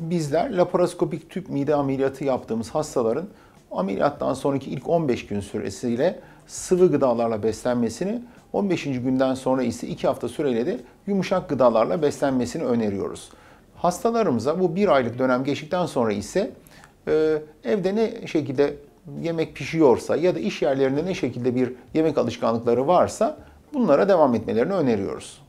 bizler laparoskopik tüp mide ameliyatı yaptığımız hastaların ameliyattan sonraki ilk 15 gün süresiyle sıvı gıdalarla beslenmesini, 15. günden sonra ise 2 hafta süreyle de yumuşak gıdalarla beslenmesini öneriyoruz. Hastalarımıza bu bir aylık dönem geçtikten sonra ise e, evde ne şekilde yemek pişiyorsa ya da iş yerlerinde ne şekilde bir yemek alışkanlıkları varsa bunlara devam etmelerini öneriyoruz.